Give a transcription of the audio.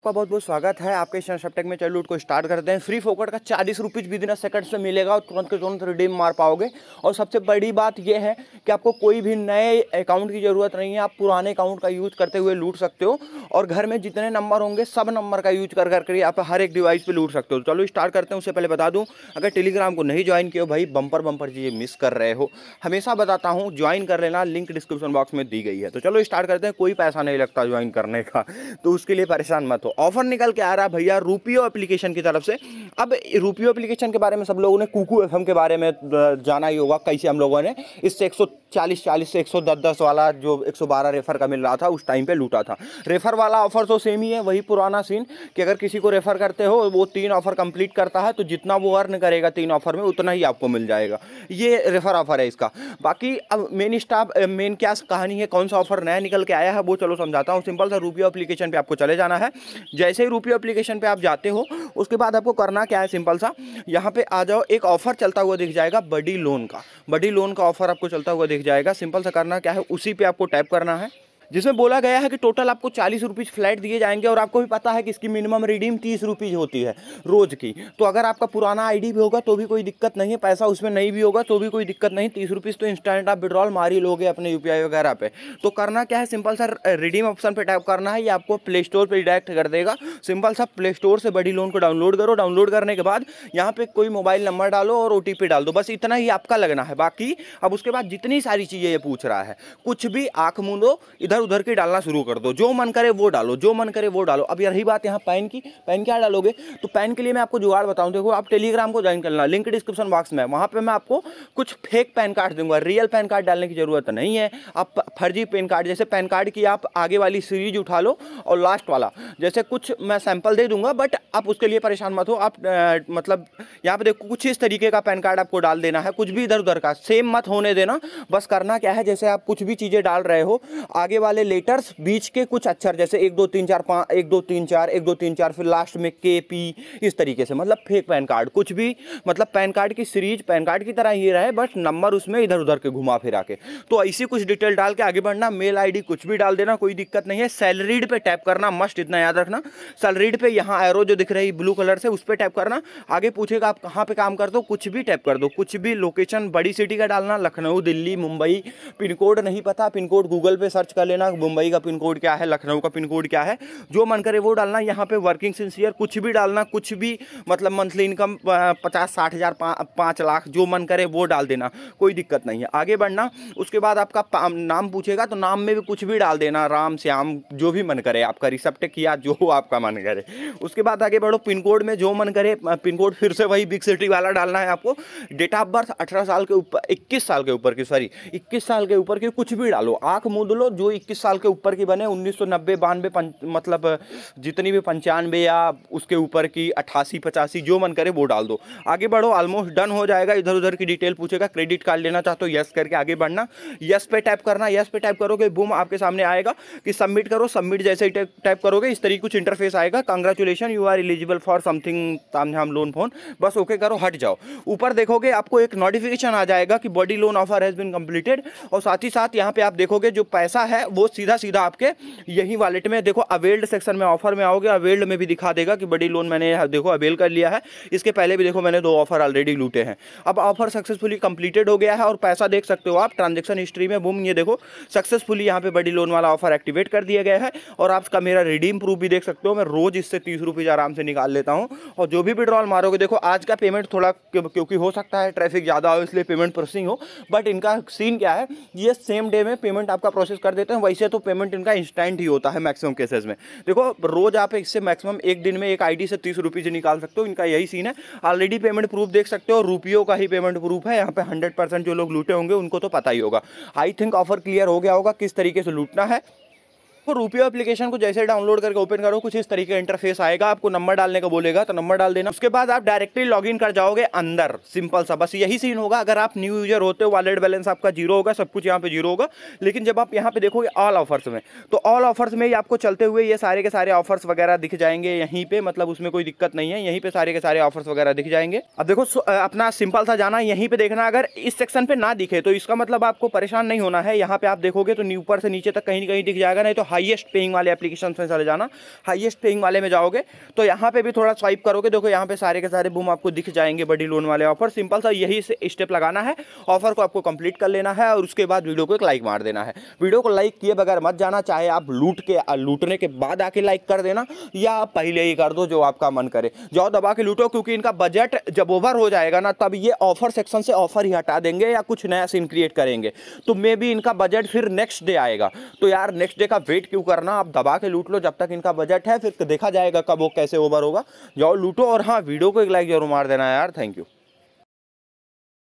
आपका बहुत बहुत स्वागत है आपके इस सबटेक में चलो को स्टार्ट करते हैं फ्री फोकट का चालीस रुपीज़ विदिन सेकंड से मिलेगा और तुरंत के तुरंत रिडीम मार पाओगे और सबसे बड़ी बात यह है कि आपको कोई भी नए अकाउंट की ज़रूरत नहीं है आप पुराने अकाउंट का यूज़ करते हुए लूट सकते हो और घर में जितने नंबर होंगे सब नंबर का यूज कर कर करके आप हर एक डिवाइस पर लूट सकते हो चलो स्टार्ट करते हैं उससे पहले बता दूँ अगर टेलीग्राम को नहीं ज्वाइन किया भाई बंपर बम्पर चीज़ें मिस कर रहे हो हमेशा बताता हूँ ज्वाइन कर लेना लिंक डिस्क्रिप्शन बॉक्स में दी गई है तो चलो स्टार्ट करते हैं कोई पैसा नहीं लगता ज्वाइन करने का तो उसके लिए परेशान मत हो ऑफर तो निकल के आ रहा है भैया रूपियो एप्लीकेशन की तरफ से अब रूपियो एप्लीकेशन के बारे में सब लोगों ने कुकू एफ के बारे में जाना ही होगा कैसे हम लोगों ने इससे एक 40 चालीस से दस दस वाला जो 112 रेफर का मिल रहा था उस टाइम पे लूटा था रेफर वाला ऑफर तो सेम ही है वही पुराना सीन कि अगर किसी को रेफर करते हो वो तीन ऑफर कंप्लीट करता है तो जितना वो अर्न करेगा तीन ऑफर में उतना ही आपको मिल जाएगा ये रेफर ऑफर है इसका बाकी अब मेन स्टाफ मेन क्या कहानी है कौन सा ऑफर नया निकल के आया है वो चलो समझाता हूँ सिंपल सा रूपियो अप्लीकेशन पर आपको चले जाना है जैसे ही रूपियो एप्लीकेशन पे आप जाते हो उसके बाद आपको करना क्या है सिंपल सा यहाँ पे आ जाओ एक ऑफर चलता हुआ दिख जाएगा बडी लोन का बडी लोन का ऑफर आपको चलता हुआ दिख जाएगा सिंपल सा करना क्या है उसी पर आपको टाइप करना है जिसमें बोला गया है कि टोटल आपको चालीस रुपीज़ फ्लैट दिए जाएंगे और आपको भी पता है कि इसकी मिनिमम रिडीम तीस रुपीज़ होती है रोज़ की तो अगर आपका पुराना आई भी होगा तो भी कोई दिक्कत नहीं है पैसा उसमें नहीं भी होगा तो भी कोई दिक्कत नहीं तीस रुपीज़ तो इंस्टेंट आप विड्रॉल मार ही लोगे अपने यू वगैरह पर तो करना क्या है सिंपल सर रिडीम ऑप्शन पर टाइप करना है ये आपको प्ले स्टोर पर डायरेक्ट कर देगा सिंपल सा प्ले स्टोर से बड़ी लोन को डाउनलोड करो डाउनलोड करने के बाद यहाँ पर कोई मोबाइल नंबर डालो और ओ डाल दो बस इतना ही आपका लगना है बाकी अब उसके बाद जितनी सारी चीज़ें ये पूछ रहा है कुछ भी आँख मूंदो इधर इधर उधर की डालना शुरू कर दो जो मन करे वो डालो जो मन करे वो डालो अब यही बात यहाँ पैन की पैन क्या डालोगे तो पैन के लिए मैं आपको जुगाड़ बताऊँ देखो आप टेलीग्राम को ज्वाइन करना लिंक डिस्क्रिप्शन बॉक्स में वहाँ पर मैं आपको कुछ फेक पैन कार्ड दूंगा रियल पैन कार्ड डालने की ज़रूरत नहीं है आप फर्जी पैन कार्ड जैसे पैन कार्ड की आप आगे वाली सीरीज उठा लो और लास्ट वाला जैसे कुछ मैं सैंपल दे दूंगा बट आप उसके लिए परेशान मत हो आप मतलब यहाँ पर देखो कुछ इस तरीके का पैन कार्ड आपको डाल देना है कुछ भी इधर उधर का सेम मत होने देना बस करना क्या है जैसे आप कुछ भी चीज़ें डाल रहे हो आगे वाले वाले लेटर्स बीच के कुछ अक्षर जैसे एक दो तीन चार पाँच एक दो तीन चार एक दो तीन चार फिर लास्ट में के पी इस तरीके से मतलब फेक पैन कार्ड कुछ भी मतलब पैन कार्ड की सीरीज पैन कार्ड की तरह ही रहे बट नंबर उसमें इधर उधर के घुमा फिरा के तो ऐसी कुछ डिटेल डाल के आगे बढ़ना मेल आई कुछ भी डाल देना कोई दिक्कत नहीं है सैलरीड पर टैप करना मस्ट इतना याद रखना सैलरीड पर यहाँ एरो जो दिख रही ब्लू कलर से उस पर टैप करना आगे पूछेगा आप कहाँ पर काम कर दो कुछ भी टैप कर दो कुछ भी लोकेशन बड़ी सिटी का डालना लखनऊ दिल्ली मुंबई पिन कोड नहीं पता पिन कोड गूगल पे सर्च कर लेना लेना मुंबई का पिन कोड क्या है लखनऊ का पिन कोड क्या है जो मन करे वो डालना यहाँ पे वर्किंग सिंसियर कुछ भी डालना कुछ भी मतलब मंथली इनकम पचास साठ हज़ार पाँच लाख जो मन करे वो डाल देना कोई दिक्कत नहीं है आगे बढ़ना उसके बाद आपका नाम पूछेगा तो नाम में भी कुछ भी डाल देना राम श्याम जो भी मन करे आपका रिसेप्टेक या जो आपका मन करे उसके बाद आगे बढ़ो पिन कोड में जो मन करे पिन कोड फिर से वही बिग सिटी वाला डालना है आपको डेट ऑफ बर्थ अठारह साल के ऊपर इक्कीस साल के ऊपर की सॉरी इक्कीस साल के ऊपर की कुछ भी डालो आँख मूंद लो जो इक्कीस साल के ऊपर की बने उन्नीस सौ नब्बे बानवे मतलब जितनी भी पंचानवे या उसके ऊपर की अट्ठासी पचासी जो मन करे वो डाल दो आगे बढ़ो ऑलमोस्ट डन हो जाएगा इधर उधर की डिटेल पूछेगा क्रेडिट कार्ड लेना चाहते हो यस करके आगे बढ़ना यस पे टाइप करना यस पे टाइप करोगे बूम आपके सामने आएगा कि सबमिट करो सबमिट जैसे ही टाइप करोगे इस तरीके कुछ इंटरफेस आएगा congratulation you are eligible for something तामझाम लोन फोन बस ओके करो हट जाओ ऊपर देखोगे आपको एक नोटिफिकेशन आ जाएगा कि body loan offer has been completed और साथ ही साथ यहाँ पे आप देखोगे जो पैसा है वो सीधा सीधा आपके यही वॉलेट में देखो अवेल्ड सेक्शन में ऑफर में आओगे अवेल्ड में भी दिखा देगा कि बड़ी लोन मैंने देखो अवेल कर लिया है इसके पहले भी देखो मैंने दो ऑफर ऑलरेडी लूटे हैं अब ऑफर सक्सेसफुली कंप्लीटेड हो गया है और पैसा देख सकते हो आप ट्रांजेक्शन हिस्ट्री में बुम ये देखो सक्सेसफुली यहाँ पे बड़ी लोन वाला ऑफर एक्टिवेट कर दिया गया है और आपका मेरा रिडीम प्रूफ भी देख सकते हो मैं रोज़ इससे तीस आराम से निकाल लेता हूँ और जो भी विड्रॉल मारोगे देखो आज का पेमेंट थोड़ा क्योंकि हो सकता है ट्रैफिक ज़्यादा हो इसलिए पेमेंट प्रोसेसिंग हो बट इनका सीन क्या है ये सेम डे में पेमेंट आपका प्रोसेस कर देते हैं वैसे तो पेमेंट इनका इंस्टेंट ही होता है मैक्सिमम केसेस में देखो रोज़ आप इससे मैक्सिमम एक दिन में एक आईडी से तीस रुपीज़ निकाल सकते हो इनका यही सीन है ऑलरेडी पेमेंट प्रूफ देख सकते हो रुपयों का ही पेमेंट प्रूफ है यहाँ पे हंड्रेड परसेंट जो लोग लूटे होंगे उनको तो पता ही होगा आई थिंक ऑफर क्लियर हो गया होगा किस तरीके से लूटना है तो रूपयो एप्लीकेशन को जैसे डाउनलोड करके ओपन करो कुछ इस तरीके का इंटरफेस आएगा आपको नंबर डालने का बोलेगा तो नंबर डाल देना उसके बाद आप डायरेक्टली लॉगिन कर जाओगे अंदर सिंपल सा बस यही सीन होगा अगर आप न्यू यूजर होते हो वॉलेट बैलेंस आपका जीरो होगा सब कुछ यहाँ पे जीरो होगा लेकिन जब आप यहाँ पे देखोगे ऑल ऑफर्स में तो ऑल ऑफर्स में ही आपको चलते हुए ये सारे के सारे ऑफर्स वगैरह दिख जाएंगे यहीं पर मतलब उसमें कोई दिक्कत नहीं है यहीं पर सारे के सारे ऑफर्स वगैरह दिख जाएंगे अब देखो अपना सिंपल सा जाना यहीं पर देखना अगर इस सेक्शन पे ना दिखे तो इसका मतलब आपको परेशान नहीं होना है यहाँ पे आप देखोगे तो ऊपर से नीचे तक कहीं कहीं दिख जाएगा नहीं तो हाईएस्ट पेइंग वाले एप्लीकेशन में चले जाना हाईएस्ट पेइंग वाले में जाओगे तो यहाँ पे भी थोड़ा स्वाइप करोगे देखो यहाँ पे सारे के सारे बूम आपको दिख जाएंगे बड़ी लोन वाले ऑफर सिंपल सा यही स्टेप लगाना है ऑफर को आपको कंप्लीट कर लेना है और उसके बाद वीडियो को एक लाइक मार देना है वीडियो को लाइक किए बगैर मत जाना चाहे आप लूट के लूटने के बाद आके लाइक कर देना या आप पहले ही कर दो जो आपका मन करे जाओ दबा के लूटो क्योंकि इनका बजट जब ओवर हो जाएगा ना तब ये ऑफर सेक्शन से ऑफर ही हटा देंगे या कुछ नया सीन क्रिएट करेंगे तो मे भी इनका बजट फिर नेक्स्ट डे आएगा तो यार नेक्स्ट डे का वेट वेट क्यों करना आप दबा के लूट लो जब तक इनका बजट है फिर देखा जाएगा कब वो कैसे ओवर होगा जाओ लूटो और हाँ वीडियो को एक लाइक जरूर मार देना यार थैंक यू